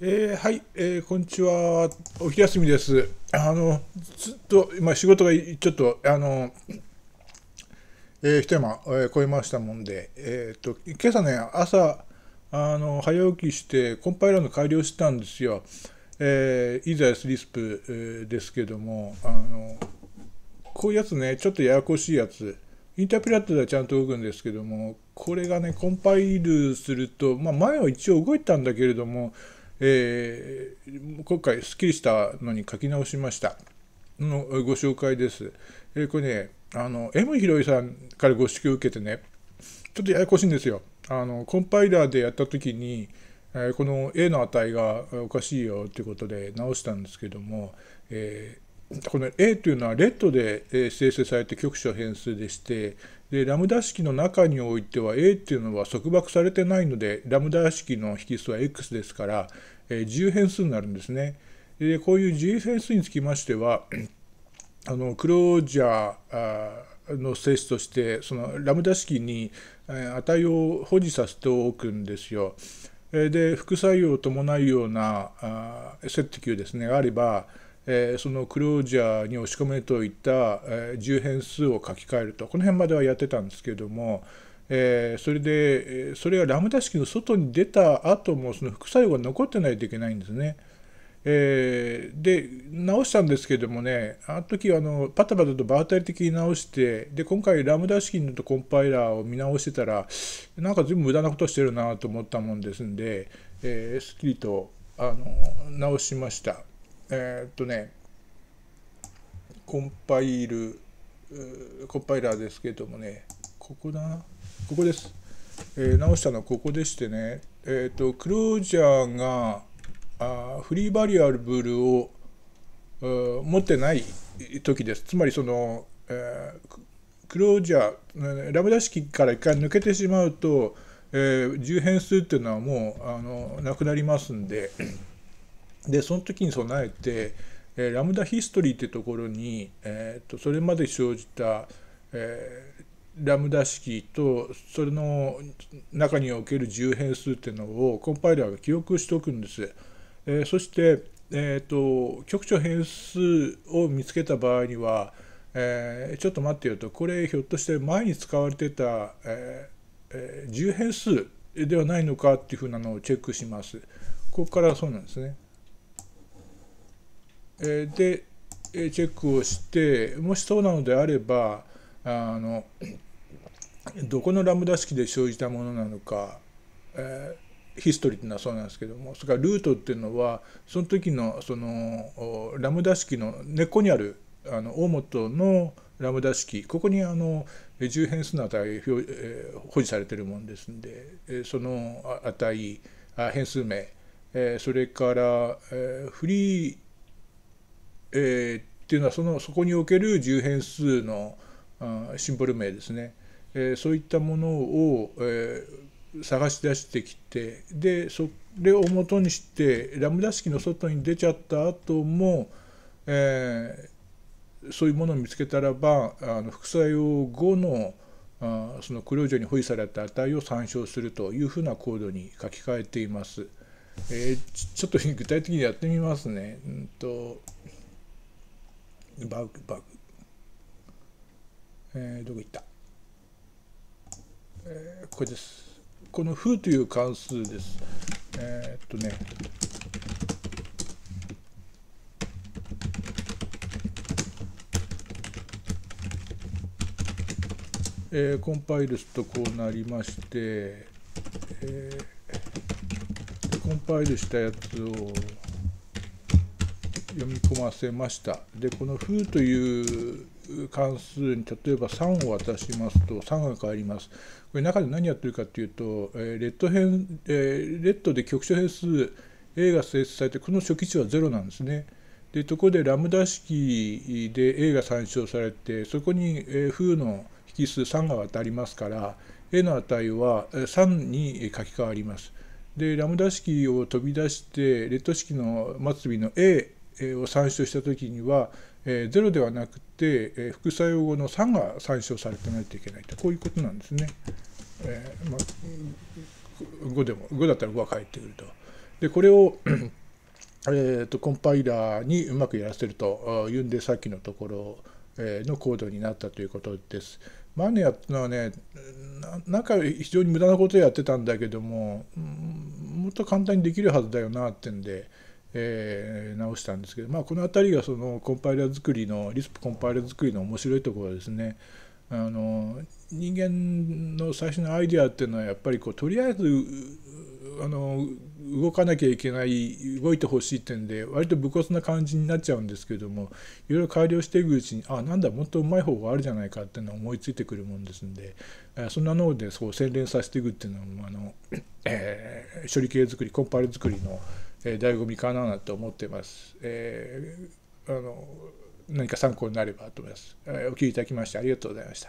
えー、はい、えー、こんにちは。お昼休みです。あの、ずっと、今、仕事がちょっと、あの、えー、一山、えー、超えましたもんで、えっ、ー、と、今朝ね、朝、あの、早起きして、コンパイラーの改良したんですよ。えー、イザヤスリスプ、えー、ですけども、あの、こういうやつね、ちょっとややこしいやつ。インタープラットではちゃんと動くんですけども、これがね、コンパイルすると、まあ、前は一応動いたんだけれども、えー、今回すっきりしたのに書き直しましたのご紹介です。えー、これね、あの、M ひろいさんからご指揮を受けてね、ちょっとややこしいんですよ。あの、コンパイラーでやった時に、えー、この A の値がおかしいよということで直したんですけども、えーこの A というのはレッドで生成されて局所変数でして、でラムダ式の中においては A っていうのは束縛されてないのでラムダ式の引数は X ですから、えー、自由変数になるんですね。でこういう自由変数につきましては あのクロージャーの性質としてそのラムダ式に値を保持させておくんですよ。で副作用を伴うような接適級ですねがあればえー、そのクロージャーに押し込めといた、えー、10変数を書き換えるとこの辺まではやってたんですけれども、えー、それでそれがラムダ式の外に出た後もその副作用が残ってないといけないんですね。えー、で直したんですけどもねあの時はあのパタパタと場当たり的に直してで今回ラムダ式のコンパイラーを見直してたらなんか随分無駄なことしてるなと思ったもんですんで、えー、すっきりとあの直しました。えー、っとねコンパイルコンパイラーですけどもねここだここです、えー、直したのはここでしてねえっ、とクロージャーがあーフリーバリアブルを持ってない時ですつまりその、えー、クロージャーラムダ式から一回抜けてしまうと、えー、変数っていうのはもうあのなくなりますんででその時に備えて、えー、ラムダヒストリーってところに、えーと、それまで生じた、えー、ラムダ式とそれの中における自由変数っていうのをコンパイラーが記憶しておくんです。えー、そして、えーと、局長変数を見つけた場合には、えー、ちょっと待ってよとこれひょっとして前に使われてた、ええー、自由変数ではないのかっていうふうなのをチェックします。ここからそうなんですね。えで、えチェックをして、もしそうなのであれば、あのどこのラムダ式で生じたものなのか、えー、ヒストリーっていうのはそうなんですけどもそれからルートっていうのはその時のそのラムダ式の根っこにあるあの大本のラムダ式ここにあの10変数の値えー、保持されてるもんですんで、えその値あ変数名、えー、それから、えー、フリーえー、っていうのはそのそこにおける10変数のシンボル名ですね、えー、そういったものを、えー、探し出してきてでそれを元にしてラムダ式の外に出ちゃった後も、えー、そういうものを見つけたらばあの副作用後のあそのクロージョに保持された値を参照するというふうなコードに書き換えています。えー、ちょっと具体的にやってみますね。うんとバグバグえー、どこ行った、えー、これですこの「風」という関数ですえー、っとねえー、コンパイルするとこうなりまして、えー、コンパイルしたやつを読み込ませました。でこの「風」という関数に例えば3を渡しますと3が変わります。これ中で何やってるかっていうと、えー、レッド変、えー、レッドで局所変数 A が性質されてこの初期値は0なんですね。でところでラムダ式で A が参照されてそこに、え風の引数3が渡りますから A の値は3に書き換わります。でラムダ式を飛び出してレッド式の末尾の A を参照した時には、えー、0ではなくて、え副作用後の3が参照されてないといけないとこういうことなんですね。えまあ、5でも5だったら5が返ってくると。でこれをえと、コンパイラーにうまくやらせるというんでさっきのところのコードになったということです。マネやったのはねなんか非常に無駄なことやってたんだけどももっと簡単にできるはずだよなってんで、えー、直したんですけど、まあ、この辺りがそのコンパイラー作りのリスプコンパイラー作りの面白いところですね。あの人間の最初のアイデアっていうのはやっぱりこうとりあえずあの動かなきゃいけない動いてほしいってんで割と武骨な感じになっちゃうんですけどもいろいろ改良していくうちにあなんだもっとうまい方があるじゃないかっていうのは思いついてくるもんですんでそんなのでそう洗練させていくっていうのはあの、えー、処理系作りコンパイル作りの。えー、醍醐味かなと思ってます。えー、あの何か参考になればと思います。えー、お聞きいただきましてありがとうございました。